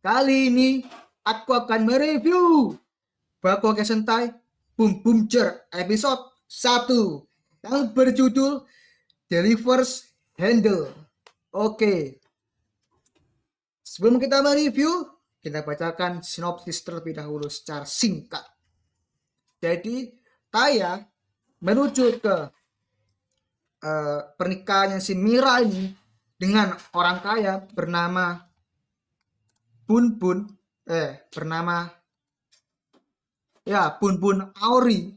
Kali ini aku akan mereview Bakoke Sentai Boom Boom Jer episode 1 yang berjudul Delivers Handle. Oke. Sebelum kita mereview, kita bacakan sinopsis terlebih dahulu secara singkat. Jadi, Taya menuju ke uh, eh, pernikahannya si Mira ini dengan orang kaya bernama Bun Bun eh bernama ya Bun Bun Auri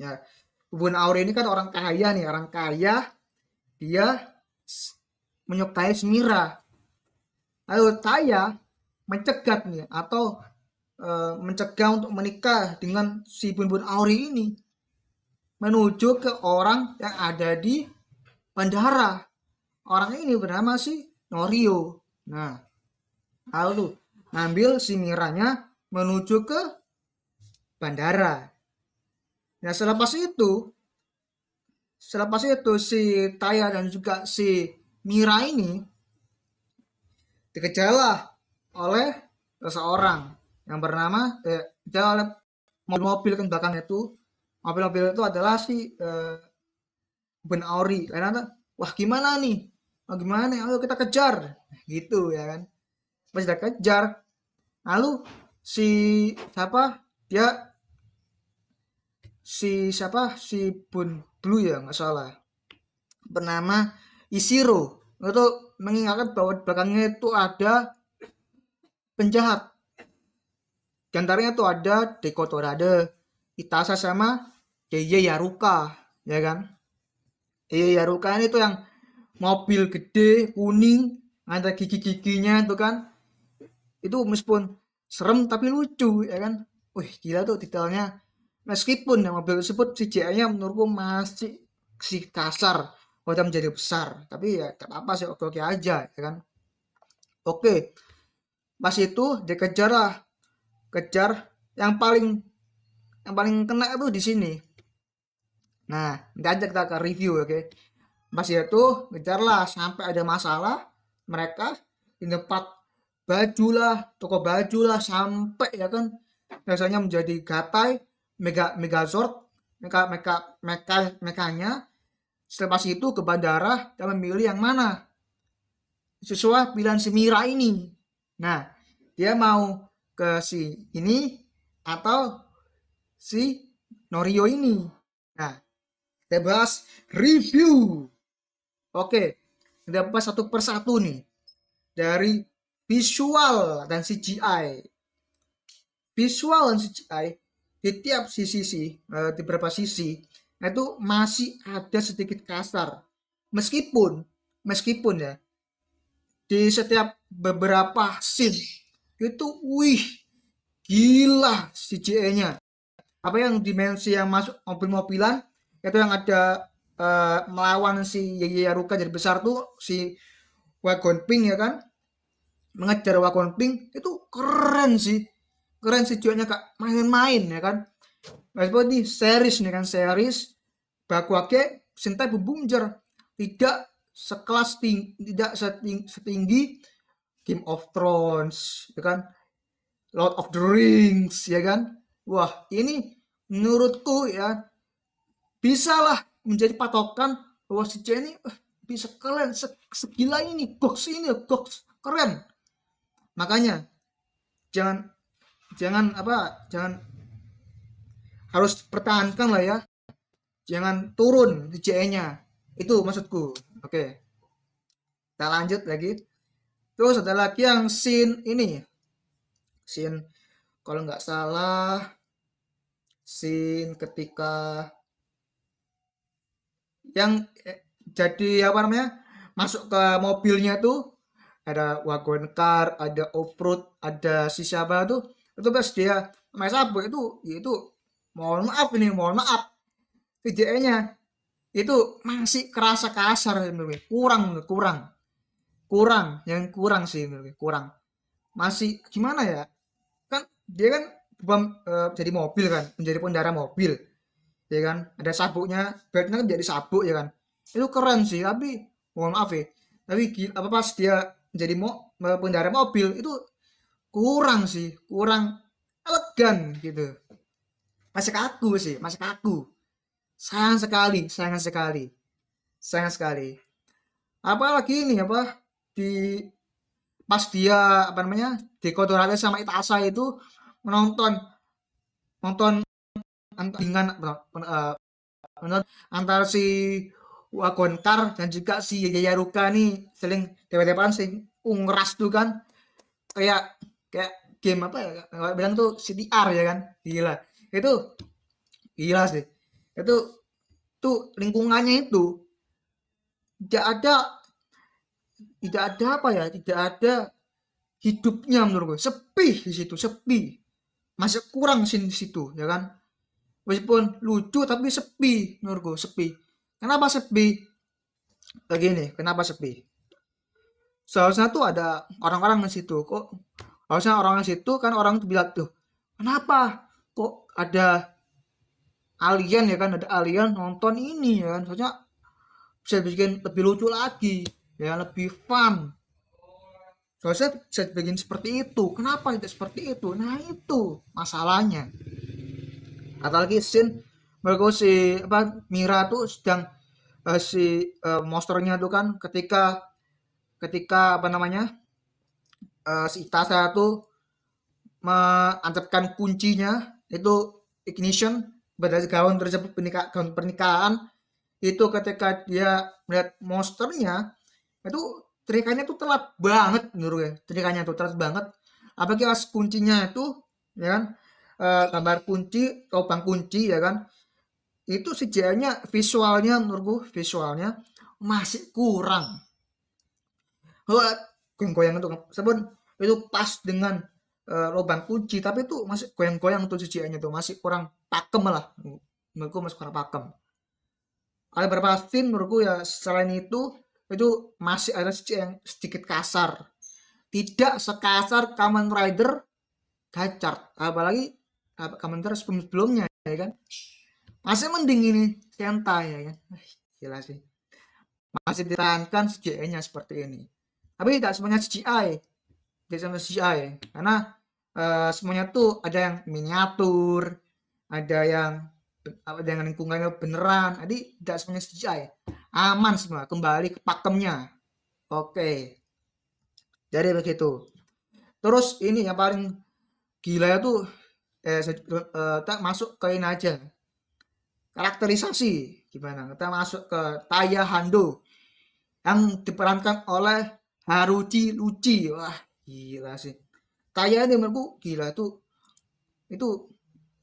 ya Bun Auri ini kan orang kaya nih orang kaya dia menyukai Semira lalu Taya mencegat nih atau e, mencegah untuk menikah dengan si Bun Bun Auri ini menuju ke orang yang ada di bandara orang ini bernama si Norio nah lalu ngambil si Miranya menuju ke bandara. Nah selepas itu, selepas itu si Taya dan juga si Mira ini dikejarlah oleh seseorang yang bernama eh, oleh mobil-mobil kan belakang itu mobil-mobil itu adalah si eh, Ben Auri. Karena wah gimana nih? Oh, gimana? Ayo kita kejar gitu ya kan masih kejar lalu si siapa dia si siapa si Bun Blue ya nggak salah bernama Isiro itu mengingatkan bahwa di belakangnya itu ada penjahat diantaranya itu ada dekotorade, Itasa sama Yeye Yaruka ya kan Yeye Yaruka ini tuh yang mobil gede kuning ada gigi-giginya itu kan itu meskipun serem tapi lucu ya kan wih gila tuh detailnya meskipun yang mobil tersebut CGI-nya menurutku masih si kasar wadah menjadi besar tapi ya tak apa sih oke oke aja ya kan oke pas itu dikejar lah kejar yang paling yang paling kena itu di sini nah nanti aja kita akan review oke okay? pas itu lah sampai ada masalah mereka di tempat bajulah toko baju lah sampai ya kan rasanya menjadi gatai mega megazord mereka mereka mereka mekanya setelah itu ke bandara dan memilih yang mana sesuai pilihan si ini nah dia mau ke si ini atau si Norio ini nah kita bahas review oke kita bahas satu persatu nih dari visual dan CGI. Visual dan CGI di tiap sisi sih, eh, di beberapa sisi nah itu masih ada sedikit kasar. Meskipun meskipun ya di setiap beberapa scene itu wih gila CGI-nya. Apa yang dimensi yang masuk mobil-mobilan itu yang ada uh, melawan si Yeye Yaruka jadi besar tuh si Wagon Pink ya kan mengejar Wakon Pink itu keren sih keren sih juanya kak main-main ya kan meskipun ini series nih kan series ake sintai Bubumjer tidak sekelas ting tidak seting setinggi Game of Thrones ya kan Lord of the Rings ya kan wah ini menurutku ya bisa lah menjadi patokan bahwa si Jenny ini eh, bisa keren segila ini box ini box keren Makanya jangan jangan apa jangan harus pertahankan lah ya. Jangan turun di CE-nya. Itu maksudku. Oke. Kita lanjut lagi. Terus ada lagi yang sin ini. Sin kalau nggak salah sin ketika yang eh, jadi apa namanya masuk ke mobilnya tuh ada wagon car ada off road ada si siapa tuh itu pas dia main sabuk itu ya itu mohon maaf ini mohon maaf nya itu masih kerasa kasar kurang kurang kurang yang kurang sih kurang masih gimana ya kan dia kan bom, e, jadi mobil kan menjadi pengendara mobil ya kan ada sabuknya beltnya kan jadi sabuk ya kan itu keren sih tapi mohon maaf ya tapi apa pas dia menjadi mo eh, pengendara mobil itu kurang sih kurang elegan gitu masih kaku sih masih kaku sayang sekali sayang sekali sayang sekali apalagi ini apa di pas dia apa namanya di dekotorate sama Itasa itu menonton nonton dengan eh, menonton antara si Wah dan juga si Yaya Ruka nih seling tewa dewaan sing ungras tuh kan kayak kayak game apa ya kalau bilang tuh CDR ya kan gila itu gila sih itu tuh lingkungannya itu tidak ada tidak ada apa ya tidak ada hidupnya menurut gue sepi di situ sepi masih kurang sih di situ ya kan meskipun lucu tapi sepi menurut gue sepi Kenapa sepi? Begini, kenapa sepi? Seharusnya tuh ada orang-orang di situ kok. Harusnya orang di situ kan orang tuh bilang tuh, kenapa kok ada alien ya kan ada alien nonton ini ya kan soalnya bisa bikin lebih lucu lagi ya lebih fun soalnya bisa bikin seperti itu kenapa tidak seperti itu nah itu masalahnya lagi sin mereka si apa Mira tuh sedang uh, si uh, monsternya tuh kan ketika ketika apa namanya uh, si Itasa tuh mengantarkan kuncinya itu ignition pada gaun tersebut pernikah, gaun pernikahan itu ketika dia melihat monsternya itu terikannya tuh telat banget menurut gue ya, terikannya tuh telat banget apalagi as kuncinya itu ya kan uh, gambar kunci lubang kunci ya kan itu CGI-nya visualnya menurut gue visualnya masih kurang goyang-goyang itu sebun itu pas dengan uh, lubang kunci tapi itu masih goyang-goyang tuh CGI-nya tuh masih kurang pakem lah menurut gue masih kurang pakem ada beberapa scene menurut gue ya selain itu itu masih ada CGI yang sedikit kasar tidak sekasar Kamen Rider gacart apalagi Kamen Rider sebelum sebelumnya ya kan masih mending ini Senta ya kan. Gila sih. Masih ditahankan CGI-nya seperti ini. Tapi tidak semuanya CGI. Ya. Tidak semuanya CGI. Ya. Karena uh, semuanya tuh ada yang miniatur, ada yang apa dengan lingkungannya beneran. Jadi tidak semuanya CGI. Ya. Aman semua, kembali ke pakemnya. Oke. Jadi begitu. Terus ini yang paling gila itu eh, eh, masuk ke ini aja karakterisasi gimana kita masuk ke Taya Hando yang diperankan oleh Haruji Luci wah gila sih Taya ini menurutku gila itu itu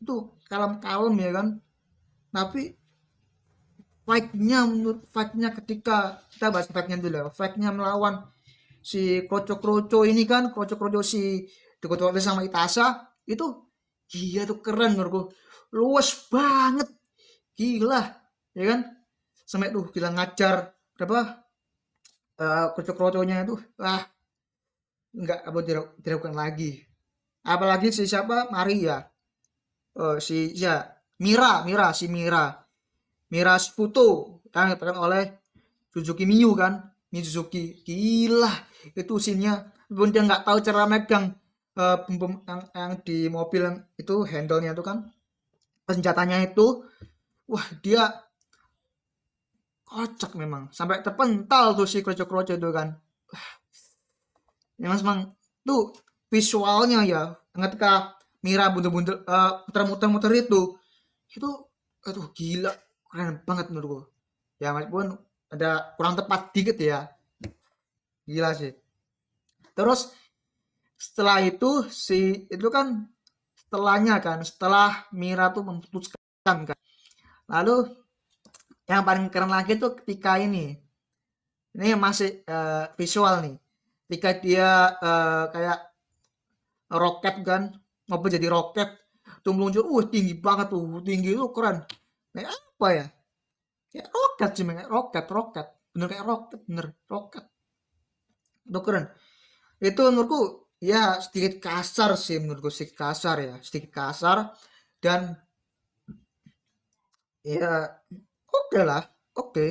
itu kalem-kalem ya kan tapi fightnya menurut fightnya ketika kita bahas fightnya dulu ya fightnya melawan si kocok kroco ini kan Kocok kroco si Dekotote sama Itasa itu gila tuh keren menurutku luas banget gila ya kan sampai tuh gila ngajar berapa uh, eh, kocok roconya itu ah nggak apa dilakukan lagi apalagi si siapa Maria uh, si ya Mira Mira si Mira Mira Sputo yang dikatakan oleh Suzuki Miyu kan Mizuki gila itu sinnya pun dia nggak tahu cara megang uh, yang, yang di mobil yang itu handle-nya itu kan senjatanya itu wah dia kocak memang sampai terpental tuh si kroco-kroco itu kan ya, memang semang tuh visualnya ya ketika Mira buntel-buntel uh, muter-muter itu itu aduh gila keren banget menurut gua ya meskipun ada kurang tepat dikit ya gila sih terus setelah itu si itu kan setelahnya kan setelah Mira tuh memutuskan kan Lalu yang paling keren lagi tuh ketika ini, ini masih uh, visual nih, ketika dia uh, kayak roket kan, ngobrol jadi roket, tuh meluncur, uh tinggi banget tuh, tinggi tuh keren. Kayak apa ya? Ya roket sih, kayak roket, roket, bener kayak roket, bener roket. Itu keren. Itu menurutku ya sedikit kasar sih menurutku sedikit kasar ya sedikit kasar dan ya oke okay lah oke okay.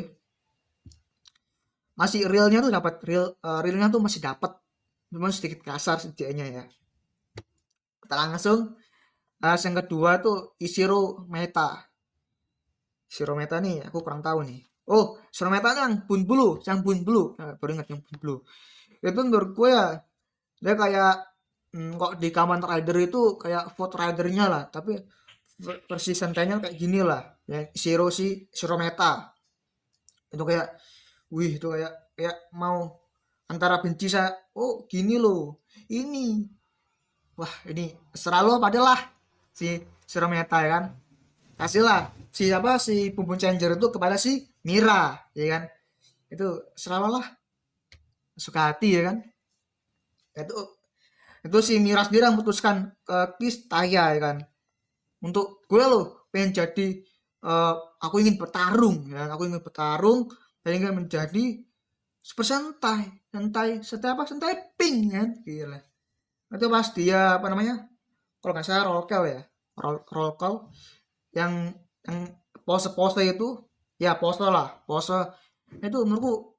masih realnya tuh dapat real uh, realnya tuh masih dapat cuma sedikit kasar sejanya ya kita langsung uh, yang kedua tuh Isiro Meta Isiro Meta nih aku kurang tahu nih oh Isiro Meta yang Bun Blue yang Bun Blue nah, baru ingat yang Bun Blue itu menurut gue ya dia kayak hmm, kok di Kamen Rider itu kayak foot Ridernya lah tapi versi Sentinel kayak gini lah ya Zero si Zero Meta itu kayak wih itu kayak kayak mau antara benci saya oh gini loh ini wah ini seralo padahal lah si Zero Meta ya kan kasihlah si apa si Bumbun Changer itu kepada si Mira ya kan itu seralo lah suka hati ya kan itu itu si Mira sendiri yang memutuskan ke eh, Kis Taya ya kan untuk gue loh pengen jadi uh, aku ingin bertarung ya kan? aku ingin bertarung dan ingin menjadi super sentai santai setiap apa sentai pink ya kan? gila itu pas dia ya, apa namanya kalau nggak salah roll call ya roll, roll call yang yang pose pose itu ya pose lah pose itu menurutku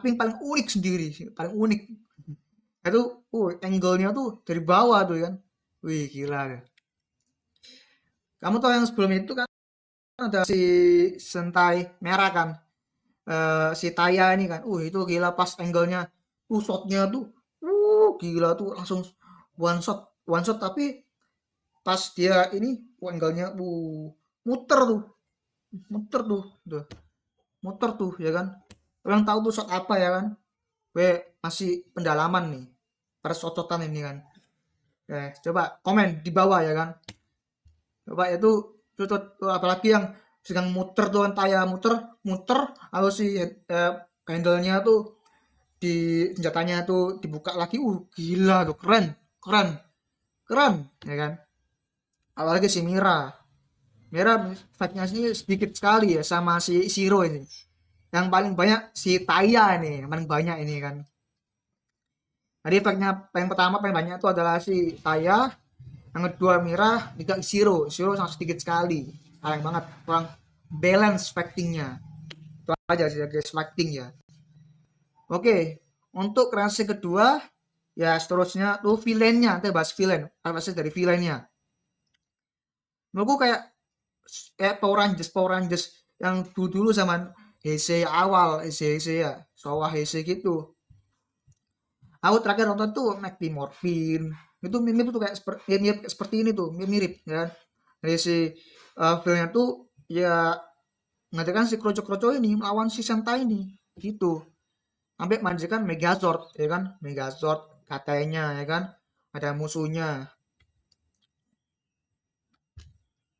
pink paling unik sendiri paling unik itu uh angle-nya tuh dari bawah tuh ya kan wih gila deh kamu tahu yang sebelum itu kan ada si Sentai merah kan. Uh, si Taya ini kan. Uh itu gila pas angle-nya. Uh shot tuh. Uh gila tuh langsung one shot. One shot tapi pas dia ini uh, angle-nya uh muter tuh. Muter tuh. Tuh. Muter tuh ya kan. Orang tahu tuh shot apa ya kan. Gue masih pendalaman nih. persototan ini kan. Oke, eh, coba komen di bawah ya kan. Bapak itu ya itu apalagi yang sedang muter tuh kan taya muter muter lalu si eh, handle-nya tuh di senjatanya tuh dibuka lagi uh gila tuh keren keren keren ya kan apalagi si Mira Mira fight-nya sih sedikit sekali ya sama si Siro ini yang paling banyak si Taya ini yang paling banyak ini kan jadi efeknya yang pertama paling banyak itu adalah si Taya yang kedua nih tiga zero zero sangat sedikit sekali sayang banget kurang balance factingnya, itu aja sih guys facting ya oke untuk ranse kedua ya seterusnya tuh villainnya nanti bahas villain sih dari villainnya menurutku kayak kayak Power Rangers Power Rangers yang dulu dulu zaman Heisei awal Heisei, Heisei ya sawah Heisei gitu aku terakhir nonton tuh Mac Morfin itu mirip tuh kayak seperti ya mirip seperti ini tuh mirip, ya mirip ya kan? dari si uh, filmnya tuh ya mengatakan si kroco-kroco ini melawan si Sentai ini gitu sampai manjakan Megazord ya kan Megazord katanya ya kan ada musuhnya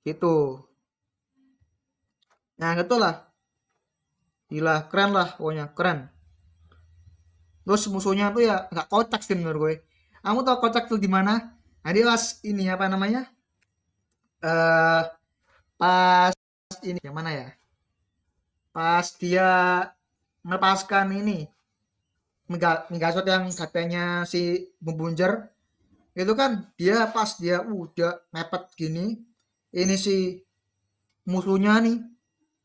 gitu nah gitulah gila keren lah pokoknya keren terus musuhnya tuh ya nggak kotak sih menurut gue kamu tahu kocak tuh gimana nah pas ini apa namanya eh pas ini yang mana ya pas dia melepaskan ini mega megasot yang katanya si pembunjer itu kan dia pas dia udah mepet gini ini si musuhnya nih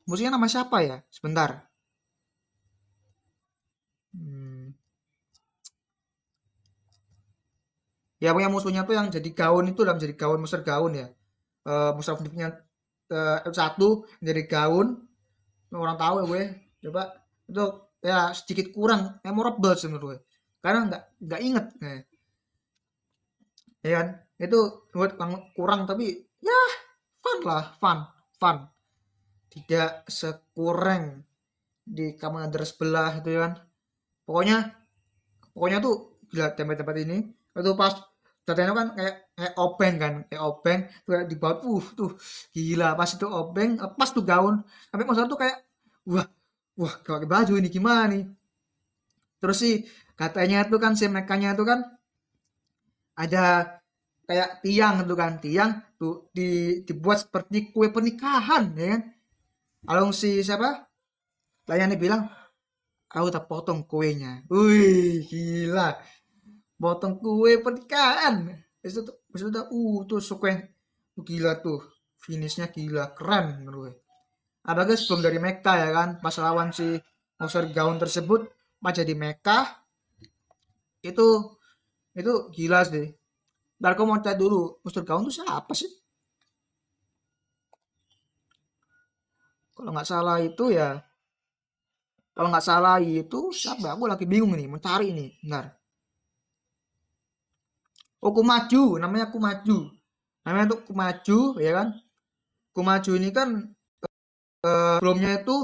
musuhnya nama siapa ya sebentar ya punya musuhnya tuh yang jadi gaun itu dalam menjadi gaun muser gaun ya uh, eh, muser punya uh, satu jadi gaun orang tahu ya gue coba itu ya sedikit kurang memorable sih menurut gue karena nggak nggak inget ya. ya kan itu buat kurang tapi ya fun lah fun fun tidak sekurang di kamar ada sebelah itu ya kan pokoknya pokoknya tuh gila tempat-tempat ini itu pas Katanya kan kayak kayak obeng kan, kayak obeng tuh di bawah uh tuh gila pas itu obeng pas tuh gaun sampai Mas tuh kayak wah wah kalau ke baju ini gimana nih terus sih katanya tuh kan si mekanya tuh kan ada kayak tiang tuh kan tiang tuh di, dibuat seperti kue pernikahan ya kan kalau si siapa layannya bilang aku tak potong kuenya wih gila Potong kue pernikahan. itu, tuh, itu, uh, tuh uh, Gila tuh. Finishnya gila. Keren menurut gue. guys sebelum dari Mekka ya kan. Pas lawan si monster gaun tersebut. Pas jadi Mekka Itu itu gila sih. Ntar mau tanya dulu. Monster gaun tuh siapa sih? Kalau nggak salah itu ya kalau nggak salah itu siapa aku lagi bingung nih mencari nih benar oh kumaju namanya kumaju namanya itu kumaju ya kan kumaju ini kan eh, sebelumnya itu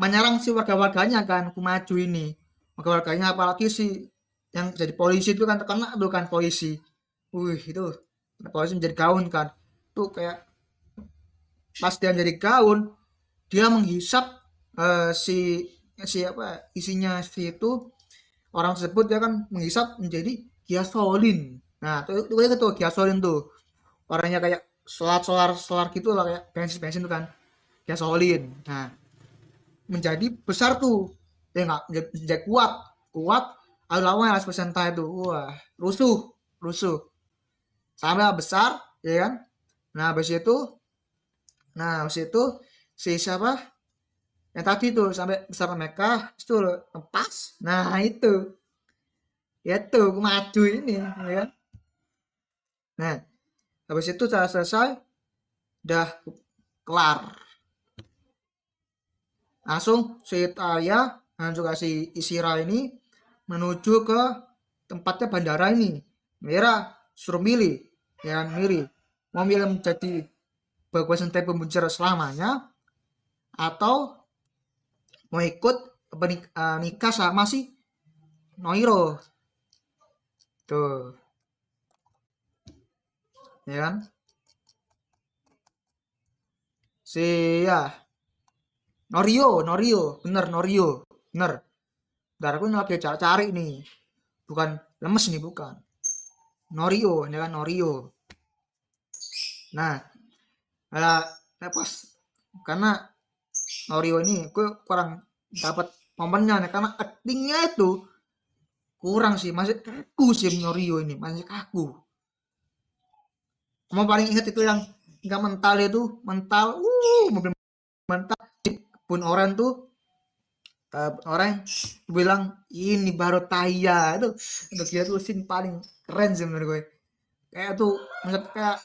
menyerang si warga-warganya kan kumaju ini warga-warganya apalagi si yang jadi polisi itu kan terkena itu kan polisi wih itu polisi menjadi gaun kan tuh kayak pas dia jadi gaun dia menghisap uh, si siapa isinya si itu orang tersebut ya kan menghisap menjadi kiasolin nah tuh, itu itu tuh kiasolin tuh orangnya kayak selar solar solar gitu lah kayak bensin bensin tuh kan kiasolin nah menjadi besar tuh ya nggak jadi kuat kuat aduh lawan harus persenta itu wah rusuh rusuh sampai besar ya kan nah habis itu nah habis itu si siapa yang tadi tuh sampai besar mereka itu lepas nah itu ya tuh madu ini ya kan nah habis itu saya selesai udah kelar langsung si Italia dan juga si Isira ini menuju ke tempatnya bandara ini Merah suruh milih ya kan, milih mau milih menjadi bagus sentai pembicara selamanya atau mau ikut eh, nikah sama si Noiro Tuh. Ya kan? Si ya. Norio, Norio, bener Norio, bener. Bentar aku lagi cari, cari nih. Bukan lemes nih bukan. Norio, ini kan Norio. Nah, ala nah, karena Norio ini aku kurang dapat momennya nih karena actingnya itu kurang sih masih kaku sih Norio ini masih kaku kamu paling ingat itu yang nggak mental itu mental uh mobil mental pun orang tuh uh, orang bilang ini baru taya itu itu dia tuh sin paling keren sih menurut gue kayak tuh menurut kayak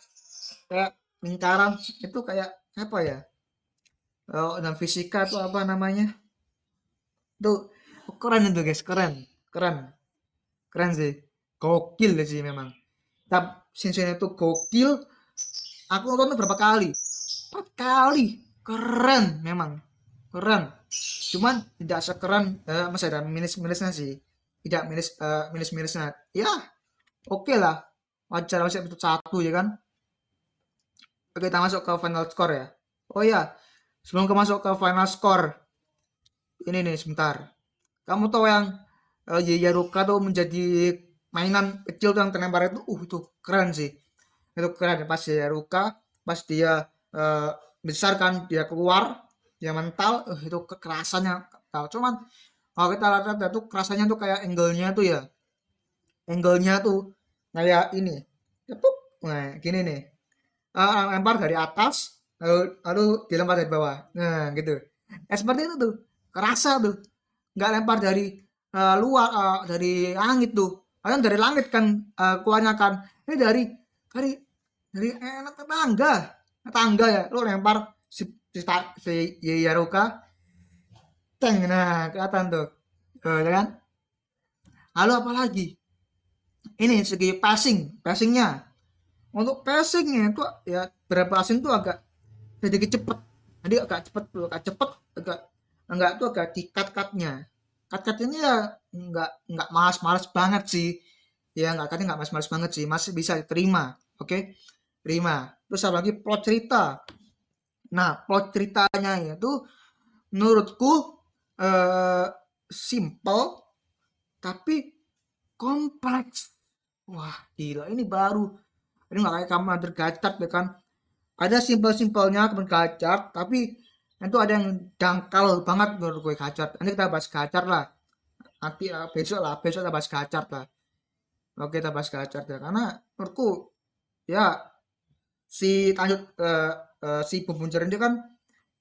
kayak lingkaran itu kayak apa ya oh, dan fisika tuh apa namanya tuh keren itu guys keren keren keren sih gokil sih memang tapi sinsinya itu gokil aku nonton berapa kali empat kali keren memang keren cuman tidak sekeren uh, eh, masih ada minus-minusnya sih tidak minus uh, eh, minus-minusnya ya oke okay lah wajar wajar itu satu ya kan oke kita masuk ke final score ya oh ya sebelum ke masuk ke final score ini nih sebentar kamu tahu yang uh, eh, Yaruka tuh menjadi mainan kecil tuh yang terlempar itu uh itu keren sih itu keren pas Yaruka pas dia uh, kan dia keluar dia mental uh, itu kekerasannya tau, cuman kalau kita lihat itu kerasanya tuh kayak angle-nya tuh ya angle-nya tuh kayak ini cepuk, nah gini nih uh, lempar dari atas lalu lalu dilempar dari bawah nah gitu eh seperti itu tuh kerasa tuh nggak lempar dari uh, luar uh, dari langit tuh kalian dari langit kan uh, eh, keluarnya kan ini dari dari dari enak eh, tetangga tetangga ya lo lempar si si, si Yaruka teng nah kelihatan tuh uh, ya kan lalu apa lagi ini segi passing passingnya untuk passingnya itu ya berapa passing tuh agak sedikit cepet jadi agak cepet agak cepet agak enggak tuh agak tikat katnya Kat kat ini ya nggak nggak malas-malas banget sih ya nggak katanya nggak malas-malas banget sih masih bisa terima oke okay? terima terus apalagi plot cerita nah plot ceritanya itu menurutku eh, simple tapi kompleks wah gila ini baru ini nggak kayak kamu undergacat ya kan ada simpel-simpelnya kemudian gacak tapi itu ada yang dangkal banget menurut gue kacar nanti kita bahas kacar lah nanti ah, besok lah besok kita bahas kacar lah oke kita bahas kacar ya karena menurutku ya si tanjut uh, eh, uh, eh, si pembuncer ini kan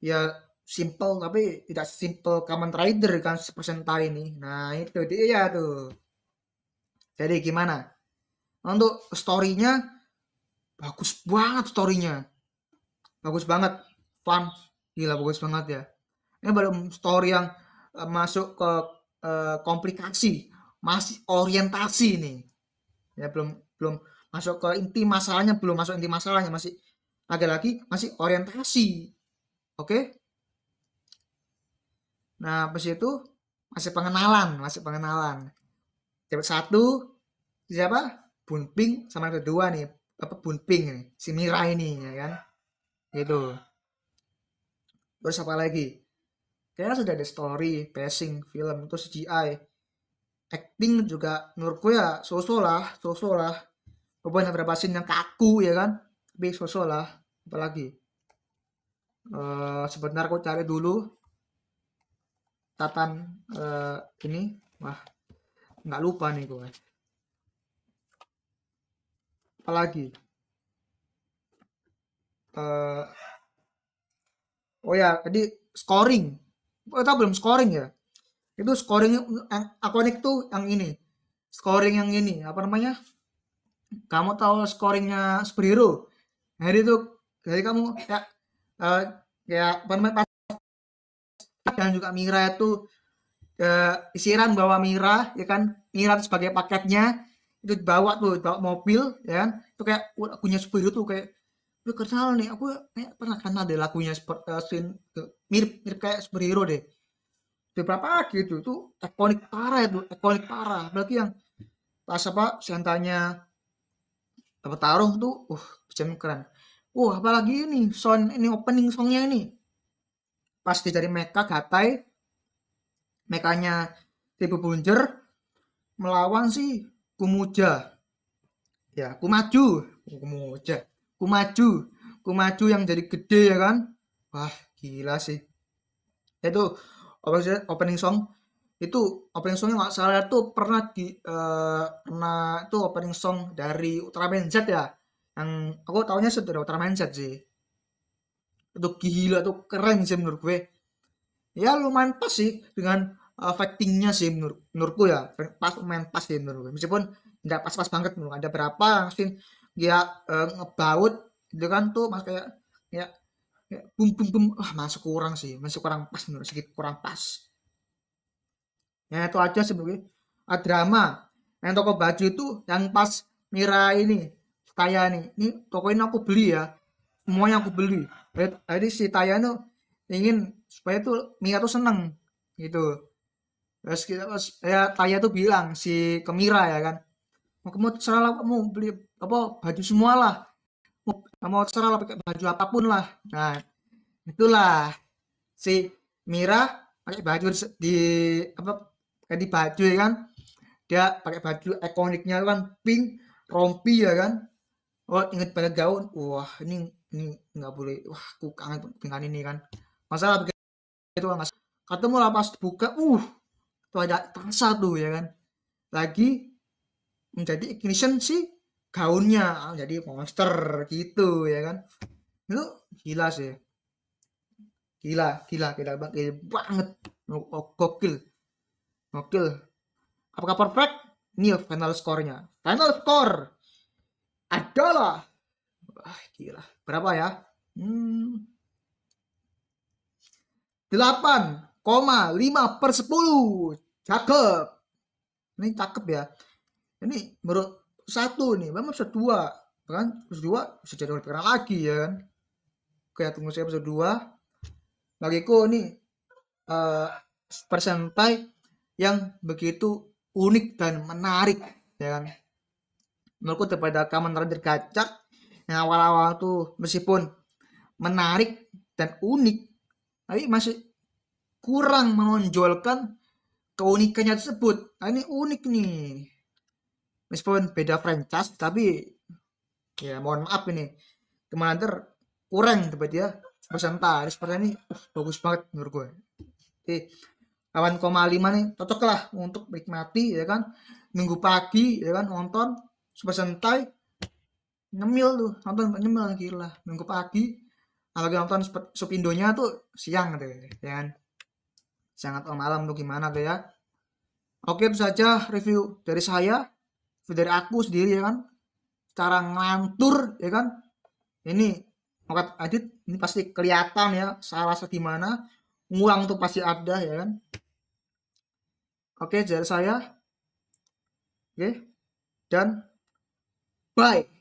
ya simple tapi tidak simple Kamen Rider kan sepersentar ini nah itu dia tuh jadi gimana untuk storynya bagus banget storynya bagus banget fun Gila bagus banget ya. Ini baru story yang eh, masuk ke eh, komplikasi, masih orientasi nih. Ya belum belum masuk ke inti masalahnya, belum masuk inti masalahnya, masih lagi-lagi masih orientasi. Oke? Okay? Nah, pas itu masih pengenalan, masih pengenalan. Dapat satu siapa? Bunping sama kedua nih, apa Bunping nih, si Mira ini ya kan. Gitu terus apa lagi kayaknya sudah ada story passing, film terus CGI acting juga menurutku ya sosol lah sosol lah walaupun ada beberapa scene yang kaku ya kan tapi sosol lah apalagi uh, eh, sebentar aku cari dulu tatan uh, eh, ini wah nggak lupa nih gue apalagi uh, eh, oh ya tadi scoring kita oh, belum scoring ya itu scoring yang ikonik tuh yang ini scoring yang ini apa namanya kamu tahu scoringnya superhero jadi nah, itu jadi kamu ya uh, ya apa namanya dan juga Mira itu uh, isiran bawa Mira ya kan Mira sebagai paketnya itu bawa tuh bawa mobil ya kan? itu kayak punya superhero tuh kayak gue kenal nih aku kayak pernah kenal deh lagunya seperti uh, eh, scene, mirip mirip kayak superhero deh beberapa gitu itu ikonik parah itu ikonik parah berarti yang pas apa sentanya taruh tuh uh jam keren uh apalagi ini song ini opening songnya ini pasti dari Meka Gatai Mekanya tipe Bunjer melawan si Kumuja ya Kumaju Kumuja kumaju kumaju yang jadi gede ya kan wah gila sih itu opening song itu opening songnya nggak salah tuh pernah di uh, pernah itu opening song dari Ultraman Z ya yang aku tahunya sih dari Ultraman Z sih itu gila tuh keren sih menurut gue ya lumayan pas sih dengan uh, fightingnya sih menur menurutku ya pas main pas sih menurut gue meskipun nggak pas-pas banget menurut ada berapa sih? ya uh, ngebaut gitu kan tuh mas kayak ya, ya bum bum bum wah masuk kurang sih masih kurang pas menurut sedikit kurang pas ya itu aja sebenarnya uh, drama yang toko baju itu yang pas Mira ini Taya nih ini toko ini aku beli ya semuanya aku beli jadi si Taya tuh ingin supaya tuh Mira tuh seneng gitu terus kita terus, ya Taya tuh bilang si Kemira ya kan mau kamu terserah kamu beli apa baju semua lah mau, terserah lah pakai baju apapun lah nah itulah si Mira pakai baju di apa pakai di baju ya kan dia pakai baju ikoniknya kan pink rompi ya kan oh inget pada gaun wah ini ini nggak boleh wah aku kangen dengan ini kan masalah itu kan mas ketemu lah pas buka uh tuh ada terasa tuh ya kan lagi menjadi ignition sih gaunnya ah, jadi monster gitu ya kan itu gila sih gila gila gila banget banget gokil gokil apakah perfect ini ya, final skornya final score adalah Wah, gila berapa ya hmm. 8,5 per 10 cakep ini cakep ya ini menurut satu nih memang episode dua kan episode dua bisa jadi orang lagi ya kan kayak tunggu saya episode dua bagiku nih eh, uh, persentai yang begitu unik dan menarik ya kan menurutku daripada Kamen Rider Gacak yang awal-awal tuh meskipun menarik dan unik tapi masih kurang menonjolkan keunikannya tersebut nah, ini unik nih meskipun beda franchise tapi ya mohon maaf ini kemarin ter kurang tempat dia Persenta harus seperti ini uh, bagus banget menurut gue Kawan koma lima nih cocok lah untuk menikmati ya kan minggu pagi ya kan nonton super sentai nyemil tuh nonton nyemil lah minggu pagi apalagi nonton indonya tuh siang deh ya kan sangat malam tuh gimana tuh ya oke itu saja review dari saya dari aku sendiri ya kan cara ngantur ya kan ini ngangkat adit ini pasti kelihatan ya salah satu mana uang tuh pasti ada ya kan oke jadi saya oke dan bye